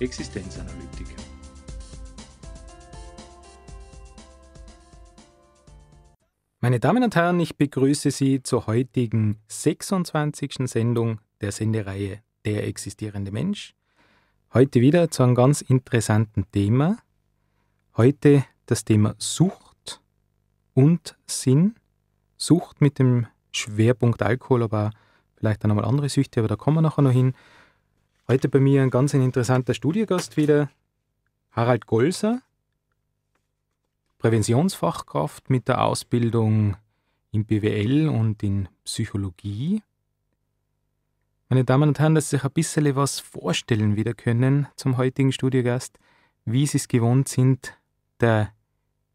Existenzanalytik. Meine Damen und Herren, ich begrüße Sie zur heutigen 26. Sendung der Sendereihe Der existierende Mensch. Heute wieder zu einem ganz interessanten Thema. Heute das Thema Sucht und Sinn. Sucht mit dem Schwerpunkt Alkohol, aber vielleicht dann nochmal andere Süchte, aber da kommen wir nachher noch hin. Heute bei mir ein ganz interessanter Studiogast wieder, Harald Golser, Präventionsfachkraft mit der Ausbildung in BWL und in Psychologie. Meine Damen und Herren, dass Sie sich ein bisschen was vorstellen wieder können zum heutigen Studiogast, wie Sie es gewohnt sind, der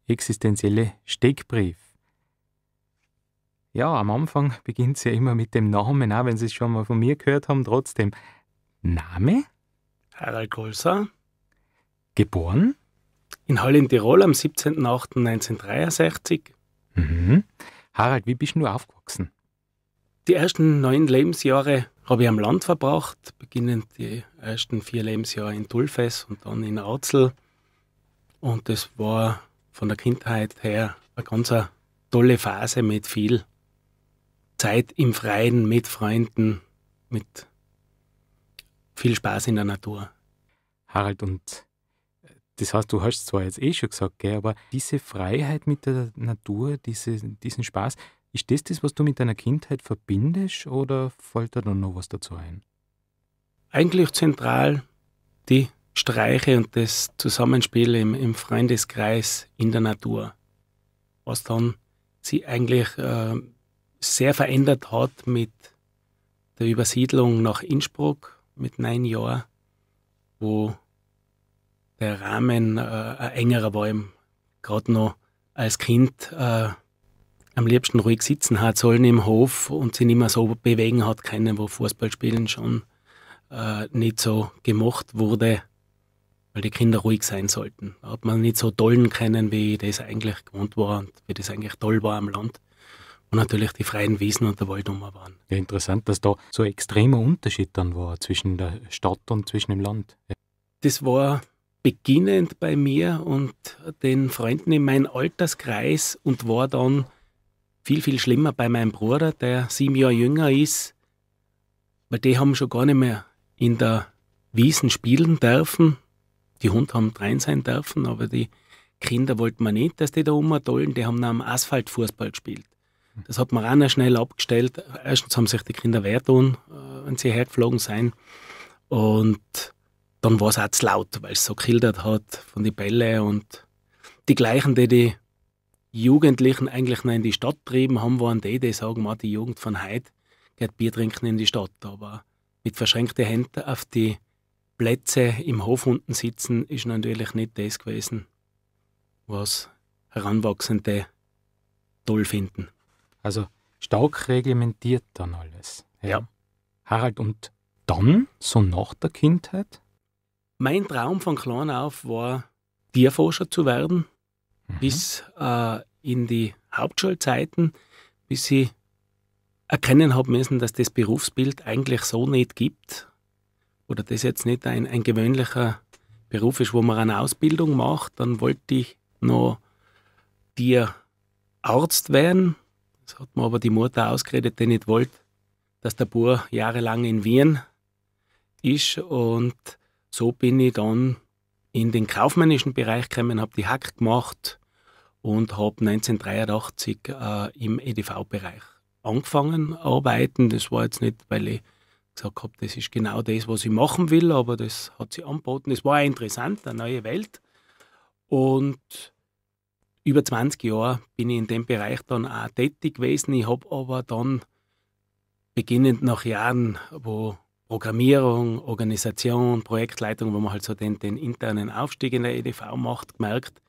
existenzielle Steckbrief. Ja, am Anfang beginnt es ja immer mit dem Namen, auch wenn Sie es schon mal von mir gehört haben, trotzdem. Name? Harald Golser. Geboren? In Halle in Tirol am 17.08.1963. Mhm. Harald, wie bist du aufgewachsen? Die ersten neun Lebensjahre habe ich am Land verbracht, beginnend die ersten vier Lebensjahre in Tulfes und dann in Arzel. Und das war von der Kindheit her eine ganz tolle Phase mit viel Zeit im Freien, mit Freunden, mit viel Spaß in der Natur. Harald, und äh, das heißt, du hast zwar jetzt eh schon gesagt, gell, aber diese Freiheit mit der Natur, diese, diesen Spaß, ist das das, was du mit deiner Kindheit verbindest oder fällt da dann noch was dazu ein? Eigentlich zentral die Streiche und das Zusammenspiel im, im Freundeskreis in der Natur, was dann sie eigentlich äh, sehr verändert hat mit der Übersiedlung nach Innsbruck mit neun Jahren, wo der Rahmen äh, ein engerer war, gerade noch als Kind äh, am liebsten ruhig sitzen hat sollen im Hof und sich nicht mehr so bewegen hat können, wo Fußballspielen schon äh, nicht so gemacht wurde, weil die Kinder ruhig sein sollten. Da hat man nicht so dollen können, wie das eigentlich gewohnt war und wie das eigentlich toll war am Land und natürlich die freien Wiesen und der Wald um waren. Ja, interessant, dass da so ein extremer Unterschied dann war zwischen der Stadt und zwischen dem Land. Ja. Das war beginnend bei mir und den Freunden in meinem Alterskreis und war dann viel, viel schlimmer bei meinem Bruder, der sieben Jahre jünger ist, weil die haben schon gar nicht mehr in der Wiesen spielen dürfen. Die Hunde haben drein sein dürfen, aber die Kinder wollten man nicht, dass die da rumtollen. Die haben am Asphalt Fußball gespielt. Das hat man auch noch schnell abgestellt. Erstens haben sich die Kinder wehtun, äh, wenn sie hergeflogen sind. Und dann war es auch zu laut, weil es so kildert hat von den Bälle und die gleichen, die die Jugendlichen eigentlich noch in die Stadt trieben, haben waren die, die sagen, mal, die Jugend von heute geht Bier trinken in die Stadt. Aber mit verschränkten Händen auf die Plätze im Hof unten sitzen, ist natürlich nicht das gewesen, was Heranwachsende toll finden. Also stark reglementiert dann alles. Ja. ja. Harald, und dann, so nach der Kindheit? Mein Traum von klein auf war, Tierforscher zu werden, mhm. bis äh, in die Hauptschulzeiten, bis ich erkennen habe müssen, dass das Berufsbild eigentlich so nicht gibt oder das jetzt nicht ein, ein gewöhnlicher Beruf ist, wo man eine Ausbildung macht, dann wollte ich noch Tierarzt werden, das hat mir aber die Mutter ausgeredet, die nicht wollte, dass der Bub jahrelang in Wien ist. Und so bin ich dann in den kaufmännischen Bereich gekommen, habe die Hack gemacht und habe 1983 äh, im EDV-Bereich angefangen arbeiten. Das war jetzt nicht, weil ich gesagt habe, das ist genau das, was ich machen will, aber das hat sich angeboten. Es war interessant, eine neue Welt. Und über 20 Jahre bin ich in dem Bereich dann auch tätig gewesen. Ich habe aber dann beginnend nach Jahren, wo Programmierung, Organisation, Projektleitung, wo man halt so den, den internen Aufstieg in der EDV macht, gemerkt,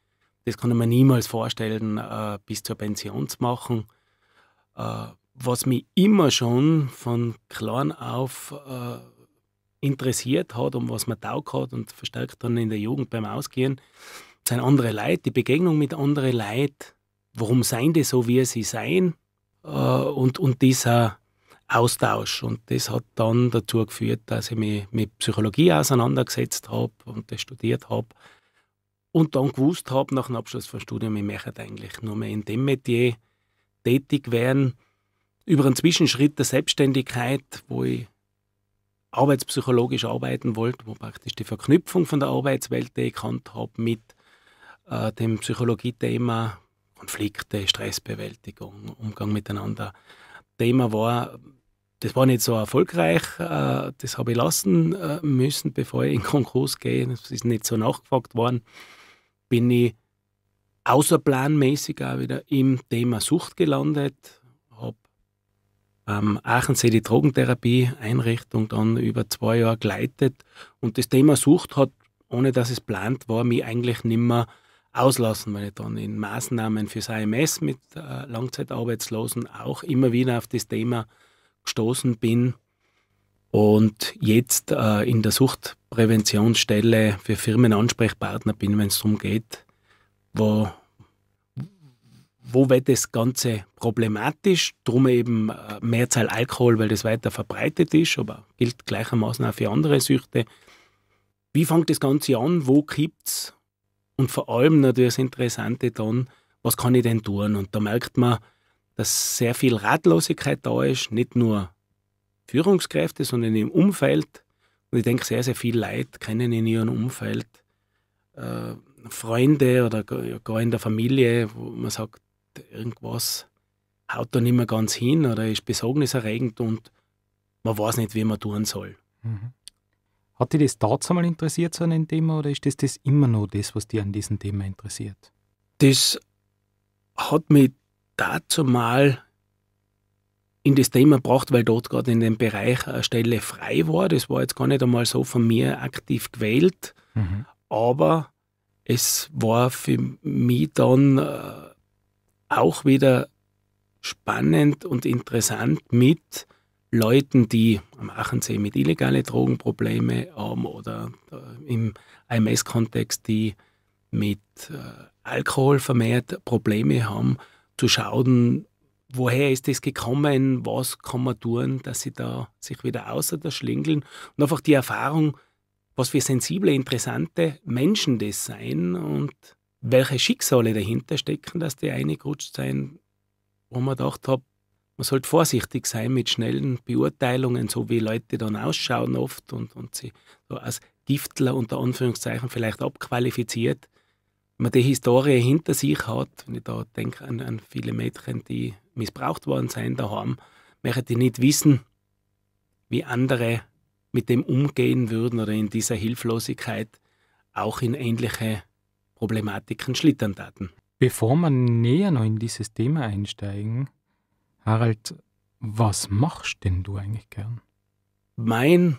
das kann ich mir niemals vorstellen, äh, bis zur Pension zu machen. Äh, was mich immer schon von klein auf äh, interessiert hat und was man taugt hat und verstärkt dann in der Jugend beim Ausgehen, sind andere Leute, die Begegnung mit anderen Leuten, warum seien die so, wie sie seien äh, und, und dieser Austausch. Und das hat dann dazu geführt, dass ich mich mit Psychologie auseinandergesetzt habe und das studiert habe und dann gewusst habe, nach dem Abschluss vom Studium, ich möchte eigentlich nur mehr in dem Metier tätig werden. Über einen Zwischenschritt der Selbstständigkeit, wo ich arbeitspsychologisch arbeiten wollte, wo praktisch die Verknüpfung von der Arbeitswelt, die ich gekannt habe, mit äh, dem Psychologie-Thema Konflikte, Stressbewältigung, Umgang miteinander. Thema war, das war nicht so erfolgreich, äh, das habe ich lassen äh, müssen, bevor ich in Konkurs gehe. Das ist nicht so nachgefragt worden. Bin ich außerplanmäßig auch wieder im Thema Sucht gelandet, habe am ähm, Aachensee die Drogentherapie-Einrichtung dann über zwei Jahre geleitet und das Thema Sucht hat, ohne dass es plant war, mich eigentlich nicht mehr auslassen, weil ich dann in Maßnahmen fürs AMS mit äh, Langzeitarbeitslosen auch immer wieder auf das Thema gestoßen bin und jetzt äh, in der Suchtpräventionsstelle für Firmenansprechpartner bin, wenn es darum geht, wo, wo wird das Ganze problematisch, drum eben äh, Mehrzahl Alkohol, weil das weiter verbreitet ist, aber gilt gleichermaßen auch für andere Süchte. Wie fängt das Ganze an? Wo gibt es und vor allem natürlich das Interessante dann, was kann ich denn tun? Und da merkt man, dass sehr viel Ratlosigkeit da ist, nicht nur Führungskräfte, sondern im Umfeld. Und ich denke, sehr, sehr viel Leute kennen in ihrem Umfeld äh, Freunde oder gar in der Familie, wo man sagt, irgendwas haut da nicht mehr ganz hin oder ist besorgniserregend und man weiß nicht, wie man tun soll. Mhm. Hat dich das dazu mal interessiert, so ein Thema, oder ist das, das immer noch das, was dich an diesem Thema interessiert? Das hat mich dazu mal in das Thema gebracht, weil dort gerade in dem Bereich eine Stelle frei war. Das war jetzt gar nicht einmal so von mir aktiv gewählt, mhm. aber es war für mich dann äh, auch wieder spannend und interessant mit, Leuten, die am Achensee mit illegalen Drogenproblemen haben oder äh, im AMS-Kontext, die mit äh, Alkohol vermehrt Probleme haben, zu schauen, woher ist das gekommen, was kann man tun, dass sie da sich wieder außer der schlingeln und einfach die Erfahrung, was für sensible, interessante Menschen das sein und welche Schicksale dahinter stecken, dass die eingerutscht sind, wo man gedacht hat, man sollte vorsichtig sein mit schnellen Beurteilungen, so wie Leute dann ausschauen oft und, und sie so als Giftler unter Anführungszeichen vielleicht abqualifiziert. Wenn man die Historie hinter sich hat, wenn ich da denke an, an viele Mädchen, die missbraucht worden sind daheim, möchte die nicht wissen, wie andere mit dem umgehen würden oder in dieser Hilflosigkeit auch in ähnliche Problematiken schlittern taten. Bevor wir näher noch in dieses Thema einsteigen, Harald, was machst denn du eigentlich gern? Meine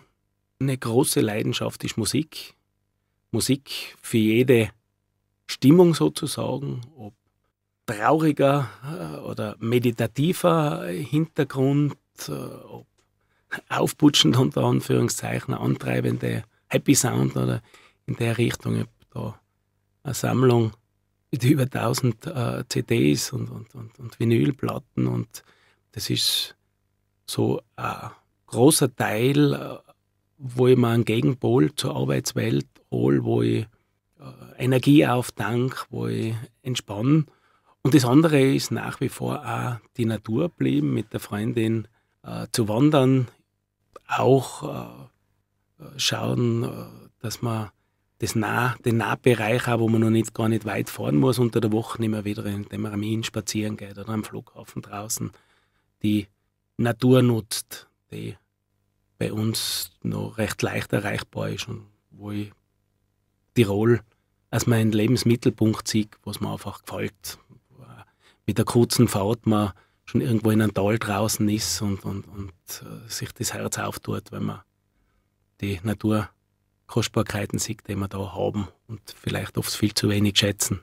große Leidenschaft ist Musik. Musik für jede Stimmung sozusagen, ob trauriger äh, oder meditativer äh, Hintergrund, äh, ob aufputschend unter Anführungszeichen, antreibende Happy Sound oder in der Richtung. Ich habe da eine Sammlung mit über 1000 äh, CDs und, und, und, und Vinylplatten und das ist so ein großer Teil, äh, wo ich mir einen Gegenpol zur Arbeitswelt hole, wo ich äh, Energie auftanke, wo ich entspanne. Und das andere ist nach wie vor auch die Natur bleiben, mit der Freundin äh, zu wandern, auch äh, schauen, äh, dass man das nah, den Nahbereich auch, wo man noch nicht gar nicht weit fahren muss, unter der Woche immer wieder, indem man am Hin spazieren geht oder am Flughafen draußen die Natur nutzt, die bei uns noch recht leicht erreichbar ist und wo ich Tirol als meinen Lebensmittelpunkt sehe, was mir einfach gefällt. Mit der kurzen Fahrt man schon irgendwo in einem Tal draußen ist und, und, und äh, sich das Herz auftut, wenn man die Naturkostbarkeiten sieht, die wir da haben und vielleicht oft viel zu wenig schätzen.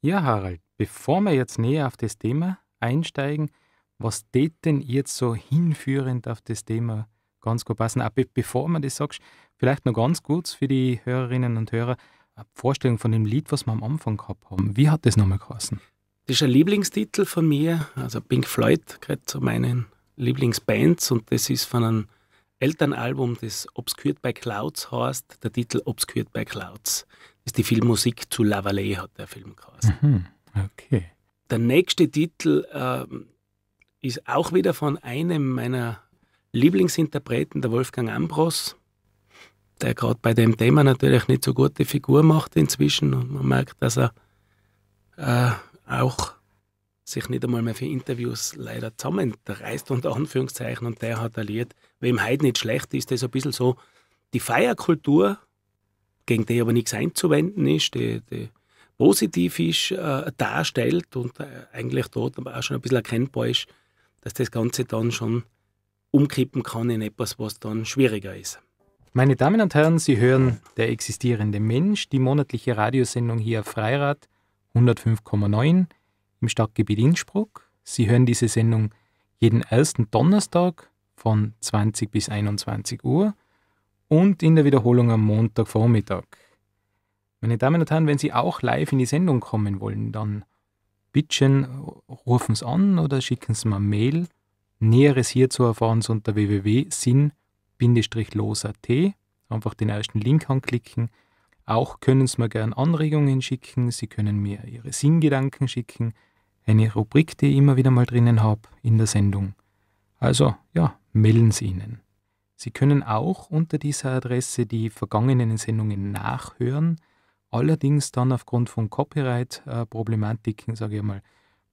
Ja, Harald, bevor wir jetzt näher auf das Thema einsteigen, was tät denn jetzt so hinführend auf das Thema ganz gut passen? Aber bevor man das sagt, vielleicht noch ganz kurz für die Hörerinnen und Hörer eine Vorstellung von dem Lied, was wir am Anfang gehabt haben. Wie hat das nochmal geheißen? Das ist ein Lieblingstitel von mir, also Pink Floyd gehört zu meinen Lieblingsbands und das ist von einem Elternalbum, das Obscured by Clouds heißt, der Titel Obscured by Clouds. Das ist die Filmmusik zu La hat der Film geheißen. Mhm, okay. Der nächste Titel ähm, ist auch wieder von einem meiner Lieblingsinterpreten, der Wolfgang Ambros, der gerade bei dem Thema natürlich nicht so gute Figur macht inzwischen und man merkt, dass er äh, auch sich nicht einmal mehr für Interviews leider zusammenreißt, unter Anführungszeichen, und der hat ein wem heute nicht schlecht ist, das ein bisschen so die Feierkultur, gegen die aber nichts einzuwenden ist, die, die positiv ist, äh, darstellt und äh, eigentlich dort aber auch schon ein bisschen erkennbar ist, dass das Ganze dann schon umkippen kann in etwas, was dann schwieriger ist. Meine Damen und Herren, Sie hören Der existierende Mensch, die monatliche Radiosendung hier Freirad 105,9 im Stadtgebiet Innsbruck. Sie hören diese Sendung jeden ersten Donnerstag von 20 bis 21 Uhr und in der Wiederholung am Montagvormittag. Meine Damen und Herren, wenn Sie auch live in die Sendung kommen wollen, dann bitteschön, rufen Sie an oder schicken Sie mir eine Mail. Näheres hierzu erfahren Sie unter www.sinn-los.at. Einfach den ersten Link anklicken. Auch können Sie mir gerne Anregungen schicken. Sie können mir Ihre Sinngedanken schicken. Eine Rubrik, die ich immer wieder mal drinnen habe in der Sendung. Also, ja, melden Sie Ihnen. Sie können auch unter dieser Adresse die vergangenen Sendungen nachhören. Allerdings dann aufgrund von Copyright-Problematiken, äh, sage ich mal,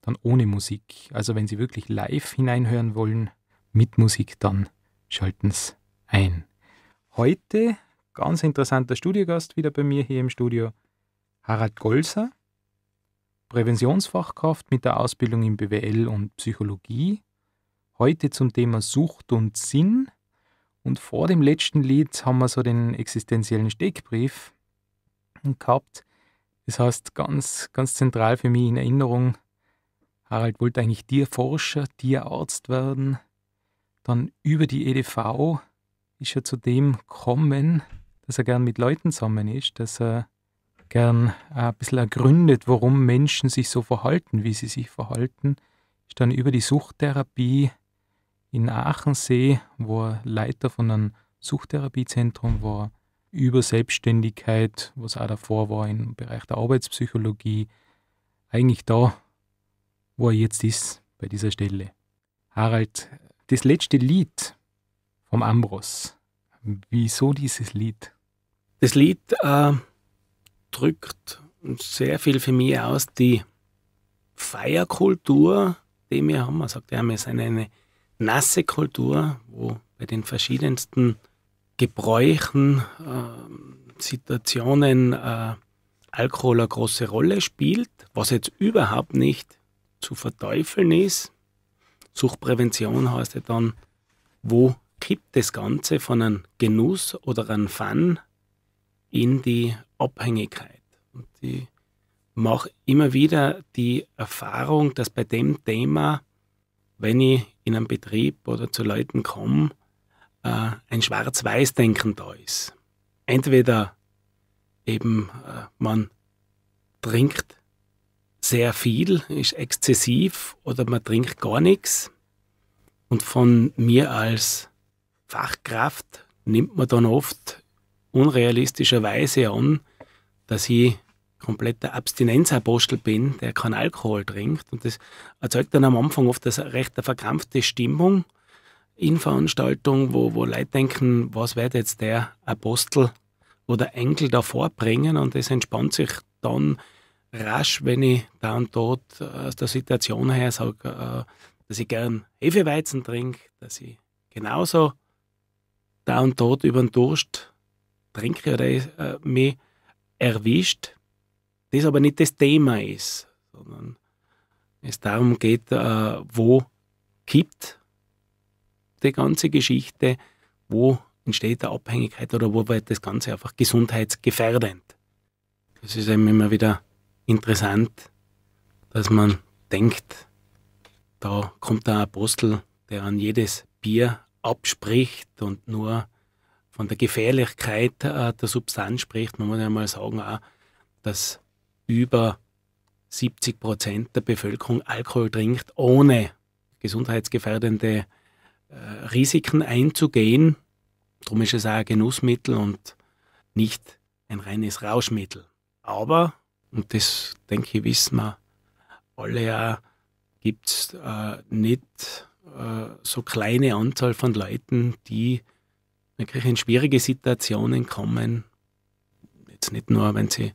dann ohne Musik. Also wenn Sie wirklich live hineinhören wollen, mit Musik, dann schalten Sie ein. Heute ganz interessanter Studiogast wieder bei mir hier im Studio, Harald Golser, Präventionsfachkraft mit der Ausbildung in BWL und Psychologie. Heute zum Thema Sucht und Sinn. Und vor dem letzten Lied haben wir so den existenziellen Steckbrief Gedanken gehabt. Das heißt, ganz, ganz zentral für mich in Erinnerung, Harald wollte eigentlich Tierforscher, Tierarzt werden. Dann über die EDV ist er zu dem gekommen, dass er gern mit Leuten zusammen ist, dass er gern äh, ein bisschen ergründet, warum Menschen sich so verhalten, wie sie sich verhalten. Ist dann über die Suchttherapie in Aachensee, wo er Leiter von einem Suchttherapiezentrum war, über Selbstständigkeit, was auch davor war im Bereich der Arbeitspsychologie, eigentlich da, wo er jetzt ist, bei dieser Stelle. Harald, das letzte Lied vom Ambros, wieso dieses Lied? Das Lied äh, drückt sehr viel für mich aus, die Feierkultur, die wir haben. Man sagt ja, wir sind eine nasse Kultur, wo bei den verschiedensten Gebräuchen, äh, Situationen äh, Alkohol eine große Rolle spielt, was jetzt überhaupt nicht zu verteufeln ist. Suchtprävention heißt ja dann, wo kippt das Ganze von einem Genuss oder einem Fun in die Abhängigkeit. Und ich mache immer wieder die Erfahrung, dass bei dem Thema, wenn ich in einen Betrieb oder zu Leuten komme, äh, ein Schwarz-Weiß-Denken da ist. Entweder eben äh, man trinkt sehr viel, ist exzessiv oder man trinkt gar nichts. Und von mir als Fachkraft nimmt man dann oft unrealistischerweise an, dass ich kompletter Abstinenzapostel bin, der keinen Alkohol trinkt. Und das erzeugt dann am Anfang oft eine recht verkrampfte Stimmung in Veranstaltungen, wo, wo Leute denken, was wird jetzt der Apostel oder Enkel da vorbringen und es entspannt sich dann rasch, wenn ich da und dort äh, aus der Situation her sage, äh, dass ich gern Hefeweizen trinke, dass ich genauso da und dort über den Durst trinke oder äh, mich erwischt, das aber nicht das Thema ist, sondern es darum geht, wo gibt verrückte ganze Geschichte, wo entsteht eine Abhängigkeit oder wo wird das Ganze einfach gesundheitsgefährdend. Das ist eben immer wieder interessant, dass man denkt, da kommt der Apostel, der an jedes Bier abspricht und nur von der Gefährlichkeit äh, der Substanz spricht. Man muss ja mal sagen, auch, dass über 70 Prozent der Bevölkerung Alkohol trinkt, ohne gesundheitsgefährdende äh, Risiken einzugehen. Darum ist es auch ein Genussmittel und nicht ein reines Rauschmittel. Aber, und das denke ich, wissen wir alle ja, gibt es äh, nicht äh, so kleine Anzahl von Leuten, die wirklich in schwierige Situationen kommen. Jetzt nicht nur, wenn sie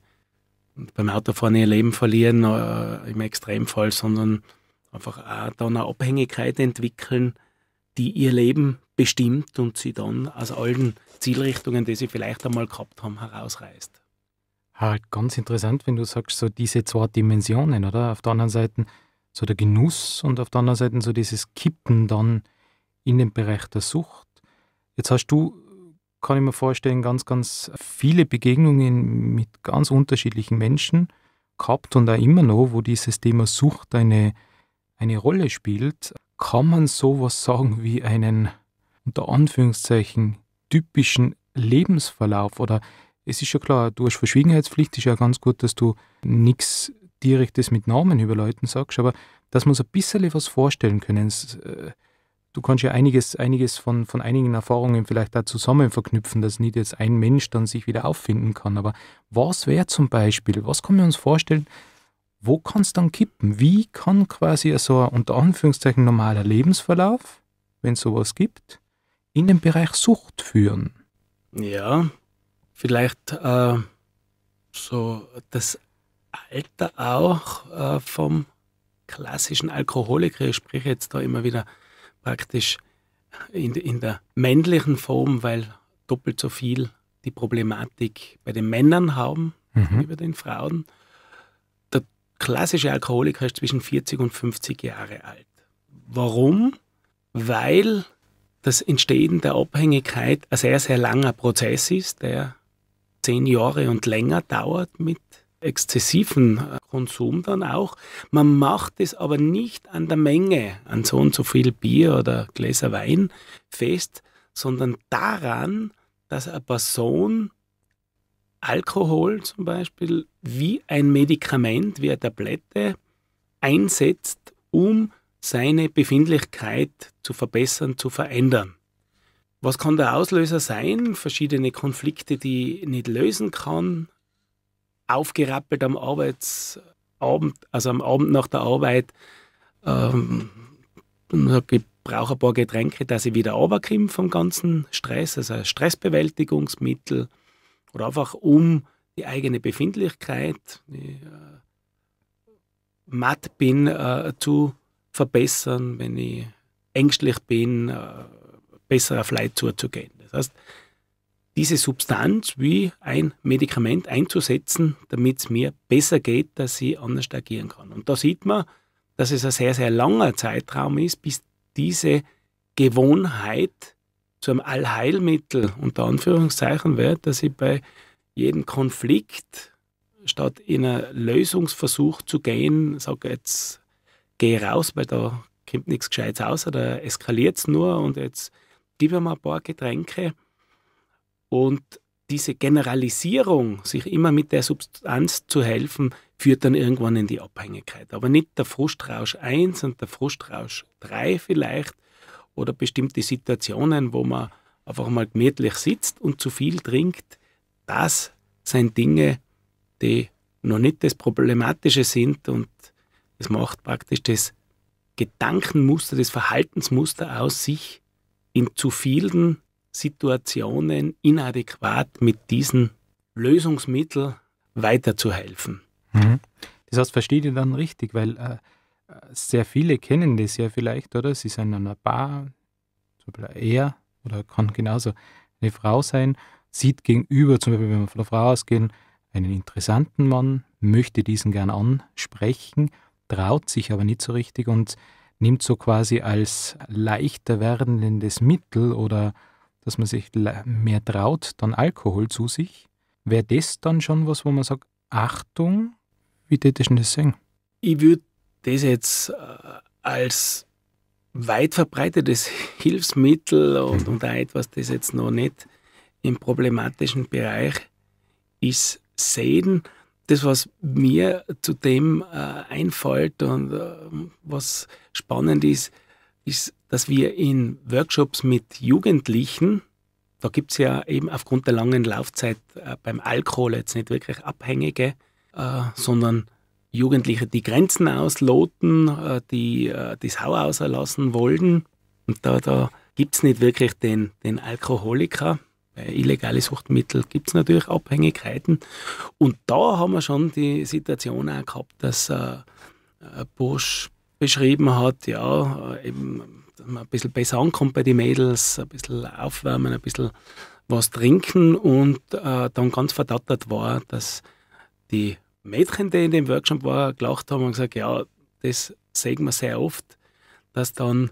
beim Autofahren ihr Leben verlieren, äh, im Extremfall, sondern einfach auch da eine Abhängigkeit entwickeln, die ihr Leben bestimmt und sie dann aus allen Zielrichtungen, die sie vielleicht einmal gehabt haben, herausreißt. Harald, ganz interessant, wenn du sagst, so diese zwei Dimensionen, oder? Auf der anderen Seite so der Genuss und auf der anderen Seite so dieses Kippen dann in den Bereich der Sucht. Jetzt hast du, kann ich mir vorstellen, ganz, ganz viele Begegnungen mit ganz unterschiedlichen Menschen gehabt und auch immer noch, wo dieses Thema Sucht eine, eine Rolle spielt kann man sowas sagen wie einen unter Anführungszeichen typischen Lebensverlauf oder es ist ja klar, du hast Verschwiegenheitspflicht, ist ja ganz gut, dass du nichts Direktes mit Namen über Leuten sagst, aber dass wir uns ein bisschen was vorstellen können. Äh, du kannst ja einiges, einiges von, von einigen Erfahrungen vielleicht da zusammen verknüpfen, dass nicht jetzt ein Mensch dann sich wieder auffinden kann. Aber was wäre zum Beispiel, was können wir uns vorstellen, wo kann es dann kippen? Wie kann quasi so ein unter Anführungszeichen normaler Lebensverlauf, wenn es sowas gibt, in den Bereich Sucht führen? Ja, vielleicht äh, so das Alter auch äh, vom klassischen Alkoholiker. Ich spreche jetzt da immer wieder praktisch in, in der männlichen Form, weil doppelt so viel die Problematik bei den Männern haben mhm. wie bei den Frauen klassische Alkoholiker ist zwischen 40 und 50 Jahre alt. Warum? Weil das Entstehen der Abhängigkeit ein sehr, sehr langer Prozess ist, der zehn Jahre und länger dauert mit exzessiven Konsum dann auch. Man macht es aber nicht an der Menge, an so und so viel Bier oder Gläser Wein fest, sondern daran, dass eine Person Alkohol zum Beispiel wie ein Medikament, wie eine Tablette einsetzt, um seine Befindlichkeit zu verbessern, zu verändern. Was kann der Auslöser sein? Verschiedene Konflikte, die ich nicht lösen kann, aufgerappelt am Arbeitsabend, also am Abend nach der Arbeit, ähm, ich brauche ein paar Getränke, dass ich wieder runterkomme vom ganzen Stress, also ein Stressbewältigungsmittel oder einfach um die eigene Befindlichkeit, die äh, matt bin, äh, zu verbessern, wenn ich ängstlich bin, äh, besser auf Leid zuzugehen. Das heißt, diese Substanz wie ein Medikament einzusetzen, damit es mir besser geht, dass ich anders agieren kann. Und da sieht man, dass es ein sehr, sehr langer Zeitraum ist, bis diese Gewohnheit zu einem Allheilmittel unter Anführungszeichen wird, dass ich bei jedem Konflikt, statt in einen Lösungsversuch zu gehen, sage jetzt, geh raus, weil da kommt nichts Gescheites raus oder eskaliert es nur und jetzt gib mir mal ein paar Getränke. Und diese Generalisierung, sich immer mit der Substanz zu helfen, führt dann irgendwann in die Abhängigkeit. Aber nicht der Frustrausch 1 und der Frustrausch 3 vielleicht, oder bestimmte Situationen, wo man einfach mal gemütlich sitzt und zu viel trinkt, das sind Dinge, die noch nicht das Problematische sind und es macht praktisch das Gedankenmuster, das Verhaltensmuster aus, sich in zu vielen Situationen inadäquat mit diesen Lösungsmitteln weiterzuhelfen. Mhm. Das heißt, verstehe ich dann richtig, weil äh, sehr viele kennen das ja vielleicht, oder? Sie sind an einer Bar, zum Beispiel er oder kann genauso eine Frau sein, sieht gegenüber, zum Beispiel wenn wir von der Frau ausgehen, einen interessanten Mann, möchte diesen gern ansprechen, traut sich aber nicht so richtig und nimmt so quasi als leichter werdendes Mittel oder dass man sich mehr traut, dann Alkohol zu sich. Wäre das dann schon was, wo man sagt, Achtung, wie tät ich denn das sehen? Ich würde das jetzt äh, als weit verbreitetes Hilfsmittel und, und auch etwas, das jetzt noch nicht im problematischen Bereich ist, sehen. Das, was mir zu dem äh, einfällt und äh, was spannend ist, ist, dass wir in Workshops mit Jugendlichen, da gibt es ja eben aufgrund der langen Laufzeit äh, beim Alkohol jetzt nicht wirklich Abhängige, äh, sondern Jugendliche die Grenzen ausloten, äh, die äh, das Hau auslassen wollen. Und da, da gibt es nicht wirklich den, den Alkoholiker. Bei äh, illegalen Suchtmitteln gibt es natürlich Abhängigkeiten. Und da haben wir schon die Situation auch gehabt, dass äh, Bursch beschrieben hat, ja, eben, dass man ein bisschen besser ankommt bei den Mädels, ein bisschen aufwärmen, ein bisschen was trinken und äh, dann ganz verdattert war, dass die Mädchen, die in dem Workshop waren, gelacht haben und gesagt, ja, das sehen wir sehr oft, dass dann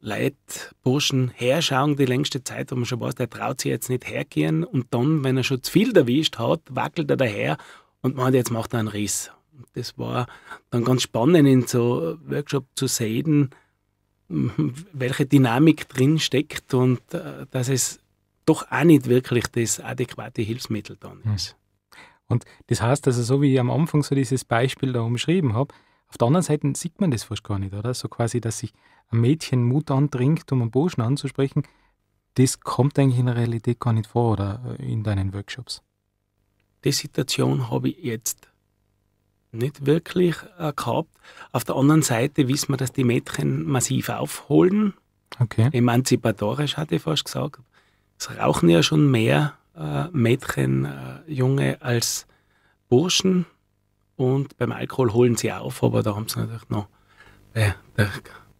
Leute, Burschen herschauen die längste Zeit, wo man schon weiß, der traut sich jetzt nicht hergehen und dann, wenn er schon zu viel erwischt hat, wackelt er daher und meint, jetzt macht er einen Riss. Und das war dann ganz spannend in so Workshop zu sehen, welche Dynamik drin steckt und äh, dass es doch auch nicht wirklich das adäquate Hilfsmittel dann hm. ist. Und das heißt, also so wie ich am Anfang so dieses Beispiel da umschrieben habe, auf der anderen Seite sieht man das fast gar nicht, oder? So quasi, dass sich ein Mädchen Mut andringt, um einen Burschen anzusprechen, das kommt eigentlich in der Realität gar nicht vor oder äh, in deinen Workshops. Die Situation habe ich jetzt nicht wirklich äh, gehabt. Auf der anderen Seite wissen wir, dass die Mädchen massiv aufholen. Okay. Emanzipatorisch hatte ich fast gesagt. Es rauchen ja schon mehr äh, Mädchen, äh, Junge als Burschen. Und beim Alkohol holen sie auf, aber da haben sie natürlich noch bei äh, der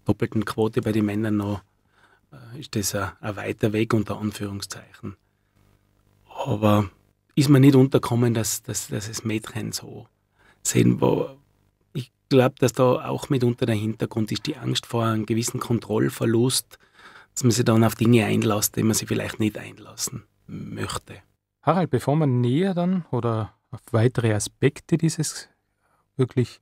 doppelten Quote bei den Männern noch, äh, ist das ein, weiter Weg unter Anführungszeichen. Aber ist mir nicht unterkommen, dass, dass, dass es Mädchen so sehen, wo ich glaube, dass da auch mitunter der Hintergrund ist die Angst vor einem gewissen Kontrollverlust, dass man sich dann auf Dinge einlässt, die man sich vielleicht nicht einlassen möchte. Harald, bevor wir näher dann oder auf weitere Aspekte dieses wirklich,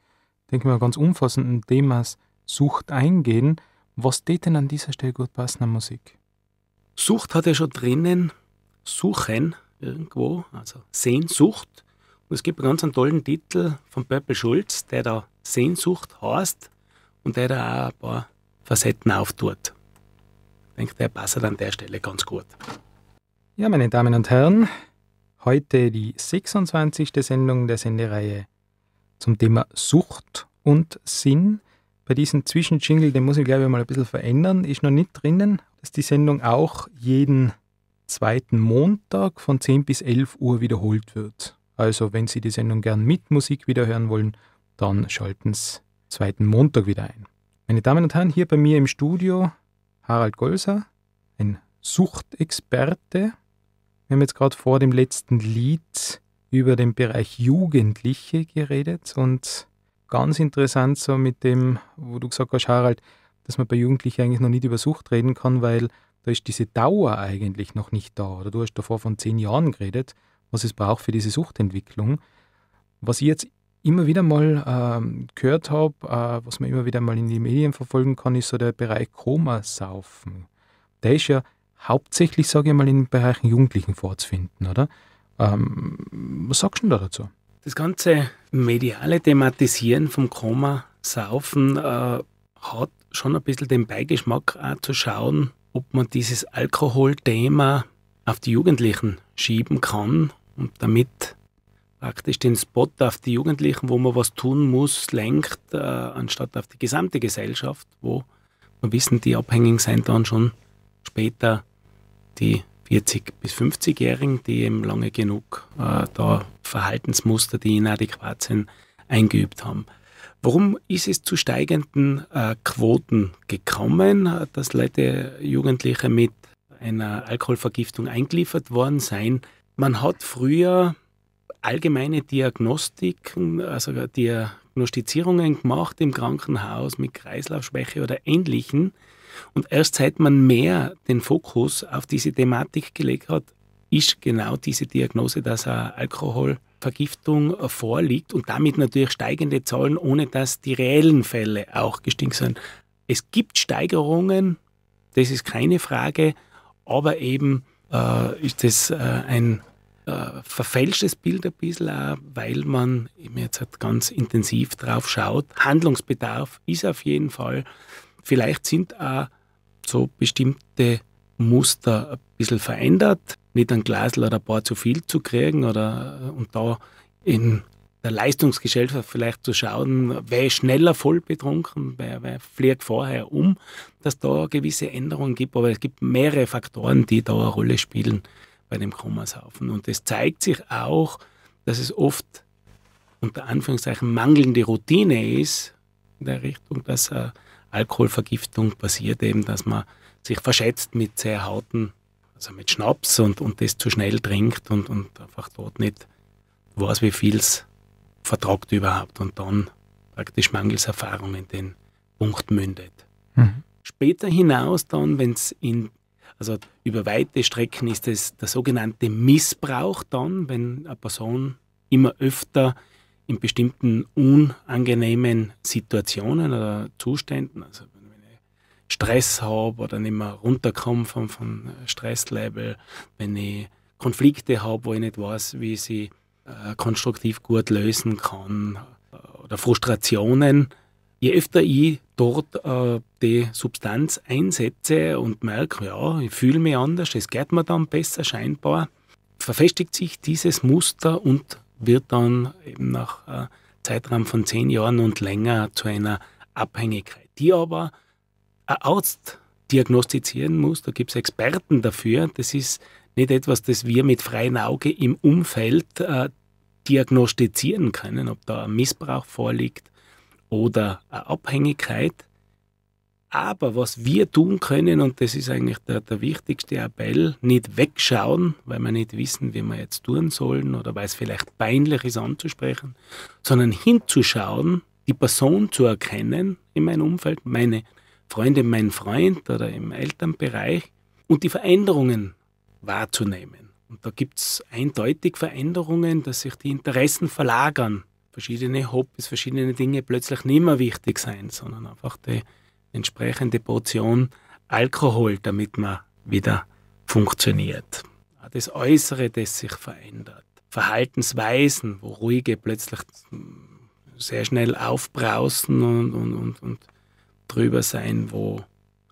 denke ich mal, ganz umfassenden Themas Sucht eingehen, was tät denn an dieser Stelle gut passen an Musik? Sucht hat ja schon drinnen Suchen irgendwo, also Sehnsucht. Und es gibt einen ganz einen tollen Titel von Purple Schulz, der da Sehnsucht heißt und der da auch ein paar Facetten auftut. Ich denke, der passt an der Stelle ganz gut. Ja, meine Damen und Herren, heute die 26. Sendung der Sendereihe zum Thema Sucht und Sinn. Bei diesem Zwischenjingle, den muss ich glaube ich mal ein bisschen verändern, ist noch nicht drinnen, dass die Sendung auch jeden zweiten Montag von 10 bis 11 Uhr wiederholt wird. Also wenn Sie die Sendung gern mit Musik wiederhören wollen, dann schalten Sie zweiten Montag wieder ein. Meine Damen und Herren, hier bei mir im Studio Harald Golser, ein Suchtexperte, wir haben jetzt gerade vor dem letzten Lied über den Bereich Jugendliche geredet und ganz interessant so mit dem, wo du gesagt hast, Harald, dass man bei Jugendlichen eigentlich noch nicht über Sucht reden kann, weil da ist diese Dauer eigentlich noch nicht da. Oder du hast davor von zehn Jahren geredet, was es braucht für diese Suchtentwicklung. Was ich jetzt immer wieder mal äh, gehört habe, äh, was man immer wieder mal in die Medien verfolgen kann, ist so der Bereich Komasaufen. Der ist ja hauptsächlich, sage ich mal, in Bereichen Jugendlichen vorzufinden, oder? Ähm, was sagst du da dazu? Das ganze mediale Thematisieren vom Koma, Saufen, äh, hat schon ein bisschen den Beigeschmack auch zu schauen, ob man dieses Alkoholthema auf die Jugendlichen schieben kann und damit praktisch den Spot auf die Jugendlichen, wo man was tun muss, lenkt, äh, anstatt auf die gesamte Gesellschaft, wo wir wissen, die abhängig sind dann schon später die 40- bis 50-Jährigen, die eben lange genug äh, da Verhaltensmuster, die inadäquat sind, eingeübt haben. Warum ist es zu steigenden äh, Quoten gekommen, dass Leute, Jugendliche mit einer Alkoholvergiftung eingeliefert worden sein? Man hat früher allgemeine Diagnostiken, also Diagnostizierungen gemacht im Krankenhaus mit Kreislaufschwäche oder Ähnlichem und erst seit man mehr den Fokus auf diese Thematik gelegt hat, ist genau diese Diagnose, dass eine Alkoholvergiftung vorliegt und damit natürlich steigende Zahlen, ohne dass die reellen Fälle auch gestiegen sind. Es gibt Steigerungen, das ist keine Frage, aber eben äh, ist das äh, ein äh, verfälschtes Bild ein bisschen, auch, weil man eben jetzt halt ganz intensiv drauf schaut. Handlungsbedarf ist auf jeden Fall, Vielleicht sind auch so bestimmte Muster ein bisschen verändert, nicht ein Glas oder ein paar zu viel zu kriegen oder äh, und da in der Leistungsgesellschaft vielleicht zu schauen, wer ist schneller voll betrunken, wer, wer fliegt vorher um, dass da gewisse Änderungen gibt, aber es gibt mehrere Faktoren, die da eine Rolle spielen bei dem Kummershaufen. Und es zeigt sich auch, dass es oft unter Anführungszeichen mangelnde Routine ist in der Richtung, dass er äh, Alkoholvergiftung passiert eben, dass man sich verschätzt mit sehr harten, also mit Schnaps und, und das zu schnell trinkt und, und einfach dort nicht weiß, wie viel es vertragt überhaupt und dann praktisch Mangelserfahrung in den Punkt mündet. Mhm. Später hinaus dann, wenn es in also über weite Strecken ist es der sogenannte Missbrauch dann, wenn eine Person immer öfter in bestimmten unangenehmen Situationen oder Zuständen, also wenn ich Stress habe oder nicht mehr runterkomme vom, vom Stresslevel, wenn ich Konflikte habe, wo ich nicht weiß, wie ich sie äh, konstruktiv gut lösen kann äh, oder Frustrationen. Je öfter ich dort äh, die Substanz einsetze und merke, ja, ich fühle mich anders, es geht mir dann besser scheinbar, verfestigt sich dieses Muster und wird dann eben nach äh, Zeitraum von zehn Jahren und länger zu einer Abhängigkeit, die aber ein Arzt diagnostizieren muss. Da gibt es Experten dafür. Das ist nicht etwas, das wir mit freiem Auge im Umfeld äh, diagnostizieren können, ob da ein Missbrauch vorliegt oder eine Abhängigkeit. Aber was wir tun können, und das ist eigentlich der, der wichtigste Appell, nicht wegschauen, weil wir nicht wissen, wie wir jetzt tun sollen oder weil es vielleicht peinlich ist anzusprechen, sondern hinzuschauen, die Person zu erkennen in meinem Umfeld, meine Freundin, mein Freund oder im Elternbereich und die Veränderungen wahrzunehmen. Und da gibt es eindeutig Veränderungen, dass sich die Interessen verlagern. Verschiedene Hobbys, verschiedene Dinge plötzlich nicht mehr wichtig sein, sondern einfach die entsprechende Portion Alkohol, damit man wieder funktioniert. Das Äußere, das sich verändert. Verhaltensweisen, wo ruhige plötzlich sehr schnell aufbrausen und, und, und, und drüber sein, wo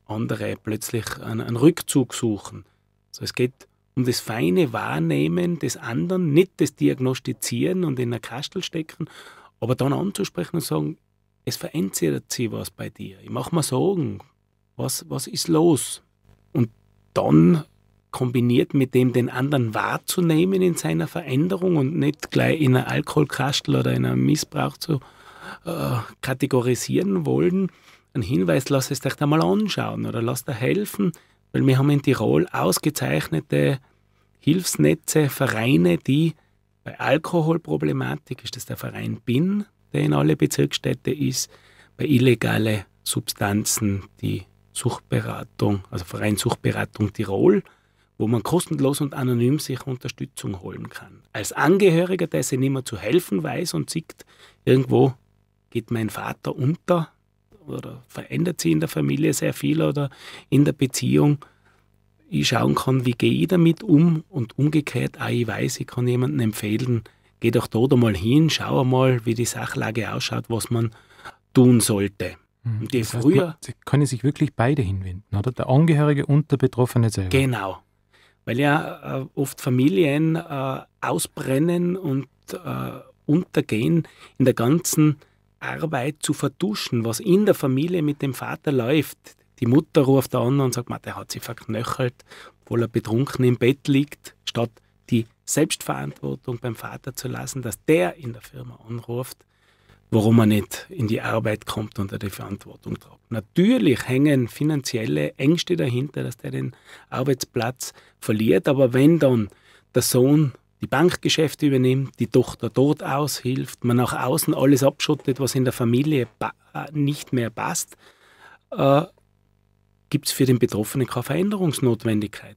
andere plötzlich einen, einen Rückzug suchen. Also es geht um das feine Wahrnehmen des anderen, nicht das Diagnostizieren und in der Kastel stecken, aber dann anzusprechen und sagen, es verändert sich was bei dir. Ich mache mir Sorgen. Was, was ist los? Und dann kombiniert mit dem, den anderen wahrzunehmen in seiner Veränderung und nicht gleich in einen Alkoholkastel oder in einem Missbrauch zu äh, kategorisieren wollen, ein Hinweis, lass es dich mal anschauen oder lass dir helfen, weil wir haben in Tirol ausgezeichnete Hilfsnetze, Vereine, die bei Alkoholproblematik ist das der Verein BIN, in alle Bezirksstädte ist, bei illegalen Substanzen die Suchtberatung, also Verein Suchtberatung Tirol, wo man kostenlos und anonym sich Unterstützung holen kann. Als Angehöriger, der sich nicht mehr zu helfen weiß und sieht, irgendwo geht mein Vater unter oder verändert sich in der Familie sehr viel oder in der Beziehung, ich schauen kann, wie gehe ich damit um und umgekehrt auch ich weiß, ich kann jemanden empfehlen, geh doch dort einmal hin, schau einmal, wie die Sachlage ausschaut, was man tun sollte. Mhm. das früher, man, sie können sich wirklich beide hinwenden, oder? Der Angehörige und der Betroffene selber. Genau. Weil ja äh, oft Familien äh, ausbrennen und äh, untergehen in der ganzen Arbeit zu vertuschen, was in der Familie mit dem Vater läuft. Die Mutter ruft an und sagt, der hat sich verknöchelt, obwohl er betrunken im Bett liegt, statt die Selbstverantwortung beim Vater zu lassen, dass der in der Firma anruft, warum er nicht in die Arbeit kommt und er die Verantwortung trägt. Natürlich hängen finanzielle Ängste dahinter, dass der den Arbeitsplatz verliert, aber wenn dann der Sohn die Bankgeschäfte übernimmt, die Tochter dort aushilft, man nach außen alles abschottet, was in der Familie nicht mehr passt, äh, gibt es für den Betroffenen keine Veränderungsnotwendigkeit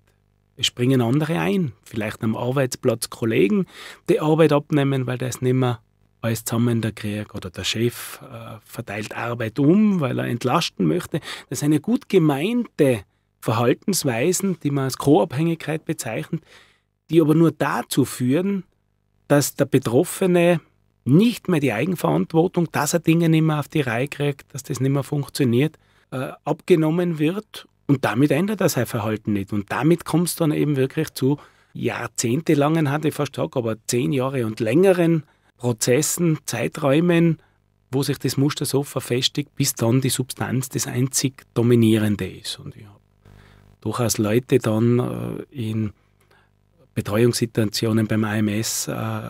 es springen andere ein, vielleicht am Arbeitsplatz Kollegen, die Arbeit abnehmen, weil das nicht mehr alles zusammen der Krieg oder der Chef äh, verteilt Arbeit um, weil er entlasten möchte. Das sind gut gemeinte Verhaltensweisen, die man als Co-Abhängigkeit bezeichnet, die aber nur dazu führen, dass der Betroffene nicht mehr die Eigenverantwortung, dass er Dinge nicht mehr auf die Reihe kriegt, dass das nicht mehr funktioniert, äh, abgenommen wird und damit ändert er sein Verhalten nicht. Und damit kommst du dann eben wirklich zu jahrzehntelangen, hatte ich fast gesagt, aber zehn Jahre und längeren Prozessen, Zeiträumen, wo sich das Muster so verfestigt, bis dann die Substanz das einzig Dominierende ist. Und ich habe durchaus Leute dann äh, in Betreuungssituationen beim AMS äh,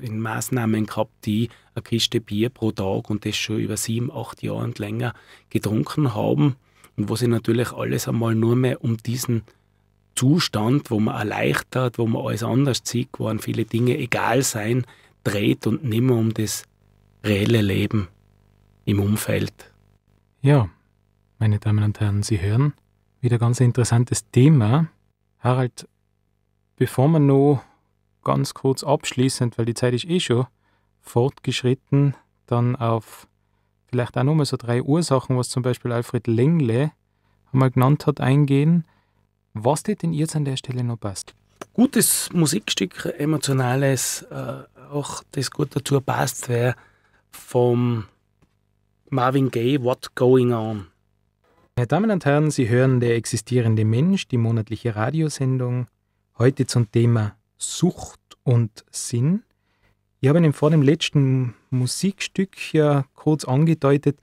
in Maßnahmen gehabt, die eine Kiste Bier pro Tag und das schon über sieben, acht Jahre und länger getrunken haben und wo sich natürlich alles einmal nur mehr um diesen Zustand, wo man erleichtert, wo man alles anders sieht, wo an viele Dinge egal sein, dreht und nicht mehr um das reelle Leben im Umfeld. Ja, meine Damen und Herren, Sie hören wieder ganz interessantes Thema. Harald, bevor wir noch ganz kurz abschließend, weil die Zeit ist eh schon fortgeschritten, dann auf vielleicht auch nochmal so drei Ursachen, was zum Beispiel Alfred Lengle einmal genannt hat, eingehen. Was dir denn jetzt an der Stelle noch passt? Gutes Musikstück, emotionales, äh, auch das gut dazu passt, wäre vom Marvin Gaye, What Going On. Meine Damen und Herren, Sie hören Der existierende Mensch, die monatliche Radiosendung, heute zum Thema Sucht und Sinn. Ich habe Ihnen vor dem letzten Musikstück ja kurz angedeutet,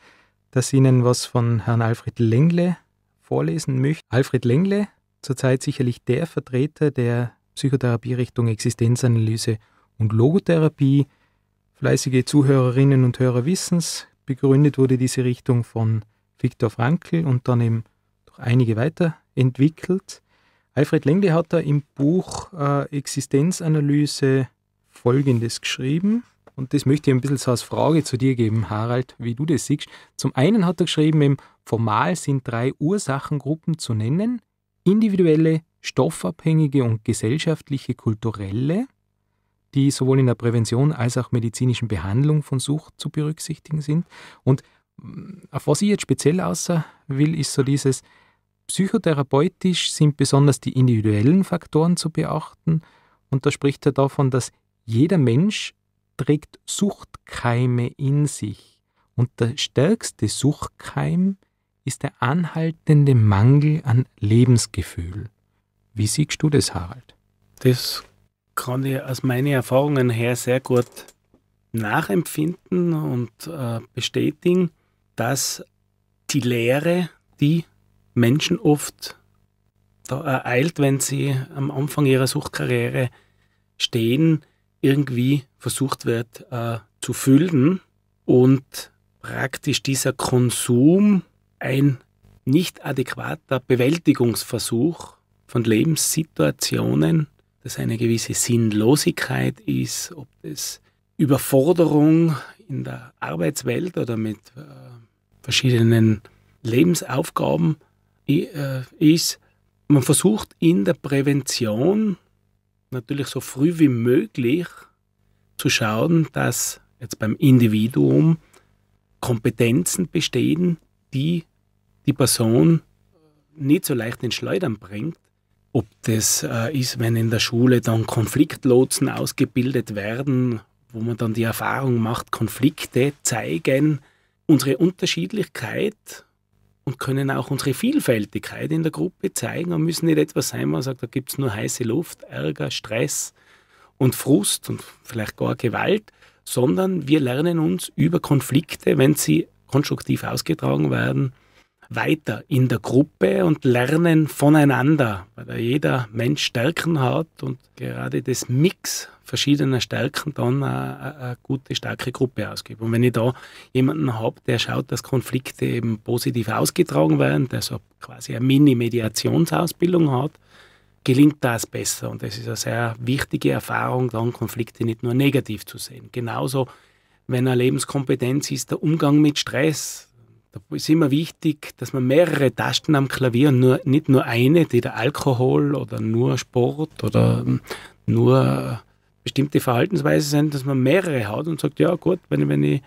dass ich Ihnen was von Herrn Alfred Lengle vorlesen möchte. Alfred Lengle, zurzeit sicherlich der Vertreter der Psychotherapie Richtung Existenzanalyse und Logotherapie. Fleißige Zuhörerinnen und Hörer wissen's, begründet wurde diese Richtung von Viktor Frankl und dann eben durch einige weiterentwickelt. Alfred Lengle hat da im Buch äh, Existenzanalyse Folgendes geschrieben. Und das möchte ich ein bisschen so als Frage zu dir geben, Harald, wie du das siehst. Zum einen hat er geschrieben, eben, formal sind drei Ursachengruppen zu nennen: individuelle, stoffabhängige und gesellschaftliche kulturelle, die sowohl in der Prävention als auch medizinischen Behandlung von Sucht zu berücksichtigen sind. Und mm, auf was ich jetzt speziell außer will, ist so dieses, psychotherapeutisch sind besonders die individuellen Faktoren zu beachten. Und da spricht er davon, dass jeder Mensch trägt Suchtkeime in sich. Und der stärkste Suchtkeim ist der anhaltende Mangel an Lebensgefühl. Wie siehst du das, Harald? Das kann ich aus meinen Erfahrungen her sehr gut nachempfinden und äh, bestätigen, dass die Lehre, die Menschen oft da ereilt, wenn sie am Anfang ihrer Suchtkarriere stehen, irgendwie versucht wird äh, zu füllen und praktisch dieser Konsum ein nicht adäquater Bewältigungsversuch von Lebenssituationen, das eine gewisse Sinnlosigkeit ist, ob das Überforderung in der Arbeitswelt oder mit äh, verschiedenen Lebensaufgaben äh, ist. Man versucht in der Prävention natürlich so früh wie möglich zu schauen, dass jetzt beim Individuum Kompetenzen bestehen, die die Person nicht so leicht in Schleudern bringt. Ob das äh, ist, wenn in der Schule dann Konfliktlotsen ausgebildet werden, wo man dann die Erfahrung macht, Konflikte zeigen unsere Unterschiedlichkeit und können auch unsere Vielfältigkeit in der Gruppe zeigen und müssen nicht etwas sein, wo man sagt, da gibt es nur heiße Luft, Ärger, Stress und Frust und vielleicht gar Gewalt, sondern wir lernen uns über Konflikte, wenn sie konstruktiv ausgetragen werden, weiter in der Gruppe und lernen voneinander, weil jeder Mensch Stärken hat und gerade das Mix verschiedener Stärken dann äh, äh, eine gute, starke Gruppe ausgibt. Und wenn ich da jemanden habe, der schaut, dass Konflikte eben positiv ausgetragen werden, der so quasi eine Mini-Mediationsausbildung hat, gelingt das besser. Und das ist eine sehr wichtige Erfahrung, dann Konflikte nicht nur negativ zu sehen. Genauso, wenn eine Lebenskompetenz ist, der Umgang mit Stress, da ist immer wichtig, dass man mehrere Tasten am Klavier und nur, nicht nur eine, die der Alkohol oder nur Sport oder ähm, nur äh, bestimmte Verhaltensweisen sind, dass man mehrere hat und sagt, ja gut, wenn, wenn ich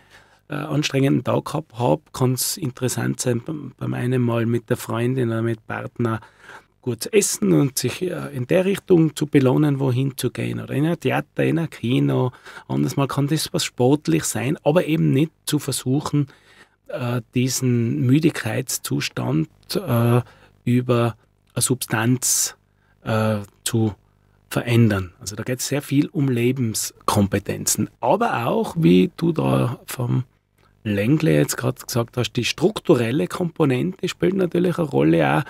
einen äh, anstrengenden Tag gehabt habe, kann es interessant sein, beim, einen Mal mit der Freundin oder mit Partner gut zu essen und sich äh, in der Richtung zu belohnen, wohin zu gehen. Oder in ein Theater, in ein Kino. Anders mal kann das was sportlich sein, aber eben nicht zu versuchen, äh, diesen Müdigkeitszustand äh, über eine Substanz äh, zu verändern. Also da geht es sehr viel um Lebenskompetenzen, aber auch, wie du da vom Längle jetzt gerade gesagt hast, die strukturelle Komponente spielt natürlich eine Rolle auch.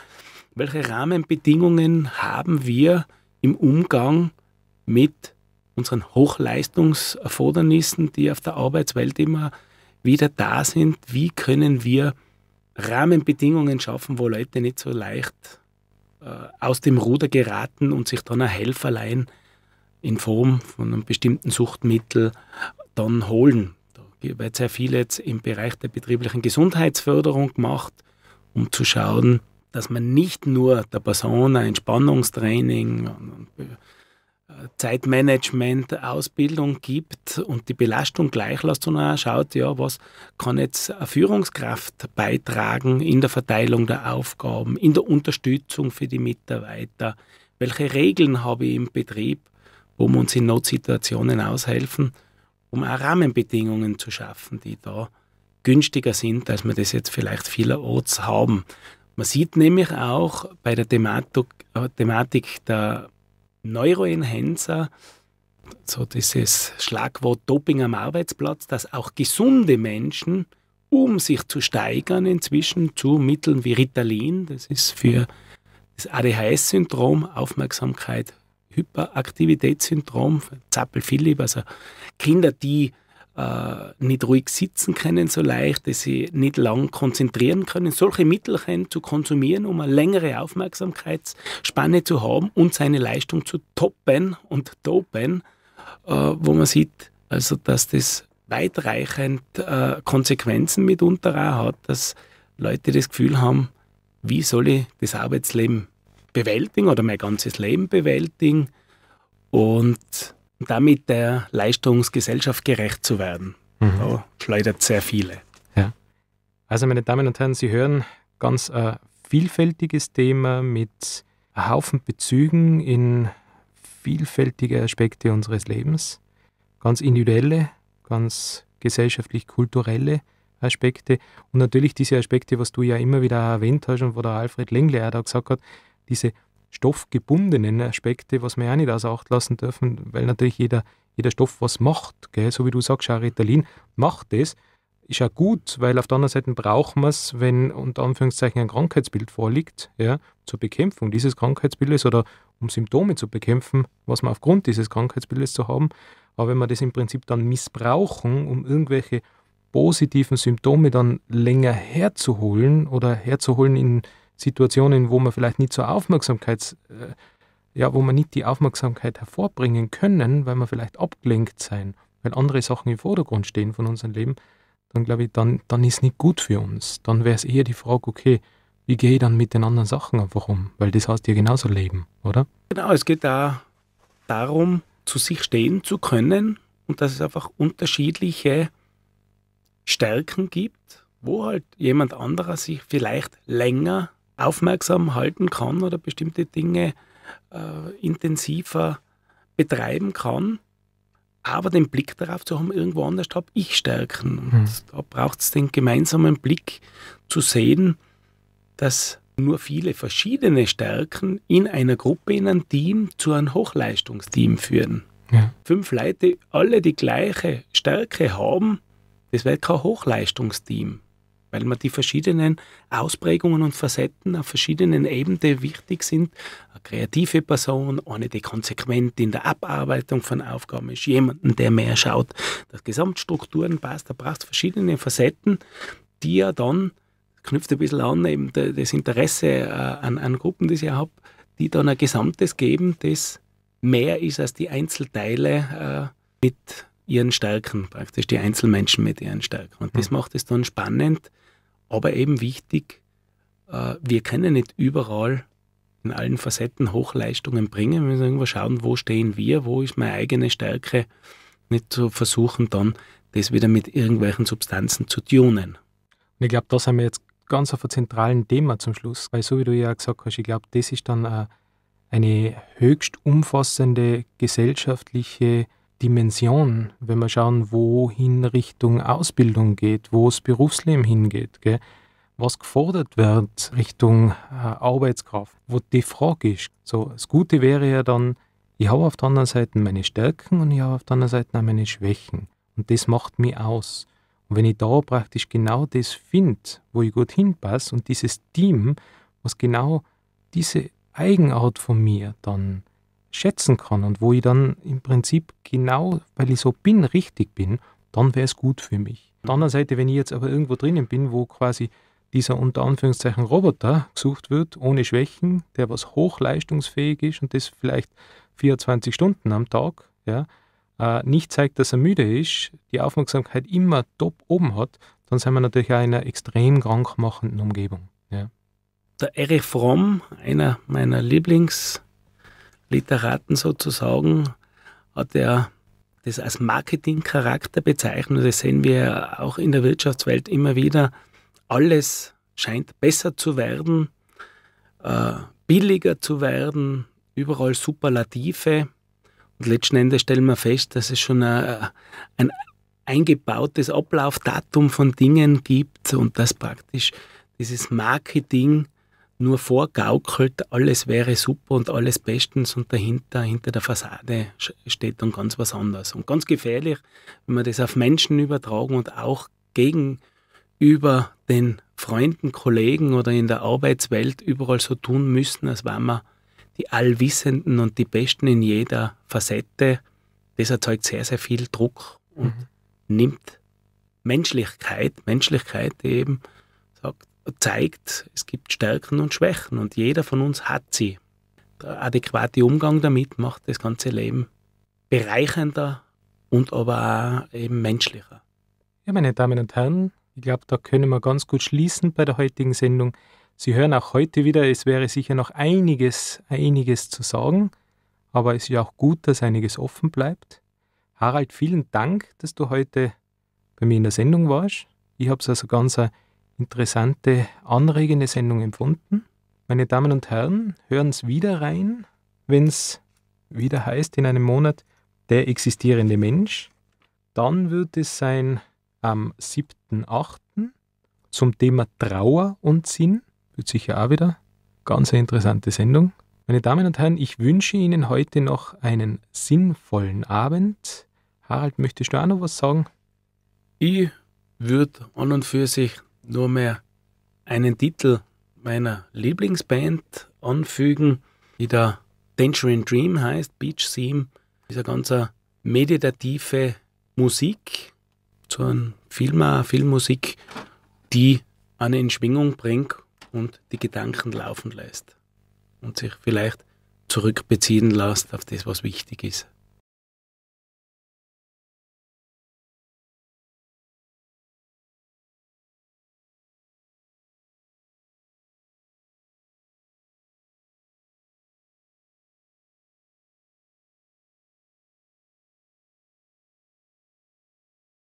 Welche Rahmenbedingungen haben wir im Umgang mit unseren Hochleistungserfordernissen, die auf der Arbeitswelt immer wieder da sind, wie können wir Rahmenbedingungen schaffen, wo Leute nicht so leicht äh, aus dem Ruder geraten und sich dann ein Helferlein in Form von einem bestimmten Suchtmittel dann holen. Da wird sehr viel jetzt im Bereich der betrieblichen Gesundheitsförderung gemacht, um zu schauen, dass man nicht nur der Person ein Entspannungstraining und Zeitmanagement-Ausbildung gibt und die Belastung gleich lässt, sondern auch schaut, ja, was kann jetzt eine Führungskraft beitragen in der Verteilung der Aufgaben, in der Unterstützung für die Mitarbeiter, welche Regeln habe ich im Betrieb, wo wir uns in Notsituationen aushelfen, um auch Rahmenbedingungen zu schaffen, die da günstiger sind, als wir das jetzt vielleicht vielerorts haben. Man sieht nämlich auch bei der Thematik, äh, Thematik der Neuroenhancer, so dieses Schlagwort Doping am Arbeitsplatz, dass auch gesunde Menschen, um sich zu steigern, inzwischen zu Mitteln wie Ritalin, das ist für das ADHS-Syndrom, Aufmerksamkeit, Hyperaktivitätssyndrom, Zappel-Philipp, also Kinder, die äh, nicht ruhig sitzen können so leicht, dass sie nicht lang konzentrieren können. Solche Mittel können zu konsumieren, um eine längere Aufmerksamkeitsspanne zu haben und seine Leistung zu toppen und dopen, äh, wo man sieht, also dass das weitreichend äh, Konsequenzen mitunter auch hat, dass Leute das Gefühl haben, wie soll ich das Arbeitsleben bewältigen oder mein ganzes Leben bewältigen und damit der Leistungsgesellschaft gerecht zu werden. Mhm. Da schleudert sehr viele. Ja. Also, meine Damen und Herren, Sie hören ganz ein äh, vielfältiges Thema mit einem Haufen Bezügen in vielfältige Aspekte unseres Lebens, ganz individuelle, ganz gesellschaftlich-kulturelle Aspekte und natürlich diese Aspekte, was du ja immer wieder erwähnt hast und wo der Alfred Lengle auch da gesagt hat, diese stoffgebundenen Aspekte, was wir auch nicht außer Acht lassen dürfen, weil natürlich jeder, jeder Stoff was macht. Gell? So wie du sagst, auch Ritalin macht es. Ist ja gut, weil auf der anderen Seite brauchen wir es, wenn unter Anführungszeichen ein Krankheitsbild vorliegt, ja, zur Bekämpfung dieses Krankheitsbildes oder um Symptome zu bekämpfen, was wir aufgrund dieses Krankheitsbildes zu haben. Aber wenn wir das im Prinzip dann missbrauchen, um irgendwelche positiven Symptome dann länger herzuholen oder herzuholen in Situationen, wo man vielleicht nicht zur Aufmerksamkeit, äh, ja, wo man nicht die Aufmerksamkeit hervorbringen können, weil man vielleicht abgelenkt sein, weil andere Sachen im Vordergrund stehen von unserem Leben, dann glaube ich, dann, dann ist nicht gut für uns. Dann wäre es eher die Frage, okay, wie gehe ich dann mit den anderen Sachen einfach um? Weil das heißt ja genauso Leben, oder? Genau, es geht da darum, zu sich stehen zu können und dass es einfach unterschiedliche Stärken gibt, wo halt jemand anderer sich vielleicht länger aufmerksam halten kann oder bestimmte Dinge äh, intensiver betreiben kann, aber den Blick darauf zu haben, irgendwo anders habe ich Stärken. Und mhm. da braucht es den gemeinsamen Blick zu sehen, dass nur viele verschiedene Stärken in einer Gruppe, in einem Team zu einem Hochleistungsteam führen. Ja. Fünf Leute, alle die gleiche Stärke haben, das wäre kein Hochleistungsteam weil man die verschiedenen Ausprägungen und Facetten auf verschiedenen Ebenen wichtig sind. Eine kreative Person, eine, die konsequent in der Abarbeitung von Aufgaben ist, jemanden, der mehr schaut, dass Gesamtstrukturen passt, da braucht es verschiedene Facetten, die ja dann, knüpft ein bisschen an, eben das Interesse äh, an, an Gruppen, die ich habe, die dann ein Gesamtes geben, das mehr ist als die Einzelteile äh, mit ihren Stärken, praktisch die Einzelmenschen mit ihren Stärken. Und das mhm. macht es dann spannend, aber eben wichtig, äh, wir können nicht überall in allen Facetten Hochleistungen bringen. Wir müssen irgendwo schauen, wo stehen wir, wo ist meine eigene Stärke. Nicht zu versuchen, dann das wieder mit irgendwelchen Substanzen zu tunen. Und ich glaube, das haben wir jetzt ganz auf ein zentralen Thema zum Schluss, weil so wie du ja gesagt hast, ich glaube, das ist dann äh, eine höchst umfassende gesellschaftliche Dimension, wenn wir schauen, wohin Richtung Ausbildung geht, wo es Berufsleben hingeht, gell? was gefordert wird Richtung äh, Arbeitskraft, wo die Frage ist. So, das Gute wäre ja dann, ich habe auf der anderen Seite meine Stärken und ich habe auf der anderen Seite auch meine Schwächen. Und das macht mich aus. Und wenn ich da praktisch genau das finde, wo ich gut hinpasse und dieses Team, was genau diese Eigenart von mir dann schätzen kann und wo ich dann im Prinzip genau, weil ich so bin, richtig bin, dann wäre es gut für mich. Auf der anderen Seite, wenn ich jetzt aber irgendwo drinnen bin, wo quasi dieser unter Anführungszeichen Roboter gesucht wird, ohne Schwächen, der was hochleistungsfähig ist und das vielleicht 24 Stunden am Tag, ja, äh, nicht zeigt, dass er müde ist, die Aufmerksamkeit immer top oben hat, dann sind wir natürlich auch in einer extrem krankmachenden Umgebung. Ja. Der Erich Fromm, einer meiner Lieblings- Literaten sozusagen, hat er das als Marketingcharakter bezeichnet. Das sehen wir auch in der Wirtschaftswelt immer wieder. Alles scheint besser zu werden, äh, billiger zu werden, überall Superlative. Und letzten Endes stellen wir fest, dass es schon ein, äh, ein eingebautes Ablaufdatum von Dingen gibt und dass praktisch dieses Marketing nur vorgaukelt, alles wäre super und alles bestens und dahinter, hinter der Fassade steht dann ganz was anderes. Und ganz gefährlich, wenn wir das auf Menschen übertragen und auch gegenüber den Freunden, Kollegen oder in der Arbeitswelt überall so tun müssen, als wären wir die Allwissenden und die Besten in jeder Facette. Das erzeugt sehr, sehr viel Druck und mhm. nimmt Menschlichkeit, Menschlichkeit eben, zeigt, es gibt Stärken und Schwächen und jeder von uns hat sie. Der adäquate Umgang damit macht das ganze Leben bereichender und aber auch eben menschlicher. Ja, meine Damen und Herren, ich glaube, da können wir ganz gut schließen bei der heutigen Sendung. Sie hören auch heute wieder, es wäre sicher noch einiges, einiges zu sagen, aber es ist ja auch gut, dass einiges offen bleibt. Harald, vielen Dank, dass du heute bei mir in der Sendung warst. Ich habe es also ganz eine äh, interessante, anregende Sendung empfunden. Meine Damen und Herren, hören Sie wieder rein, wenn es wieder heißt in einem Monat der existierende Mensch. Dann wird es sein am 7.8. zum Thema Trauer und Sinn. Wird sicher auch wieder ganz eine interessante Sendung. Meine Damen und Herren, ich wünsche Ihnen heute noch einen sinnvollen Abend. Harald, möchtest du auch noch was sagen? Ich würde an und für sich nur mehr einen Titel meiner Lieblingsband anfügen, die da Danger and Dream heißt, Beach Theme. Dieser ganze meditative Musik, so ein Film, Filmmusik, die eine in Schwingung bringt und die Gedanken laufen lässt und sich vielleicht zurückbeziehen lässt auf das, was wichtig ist.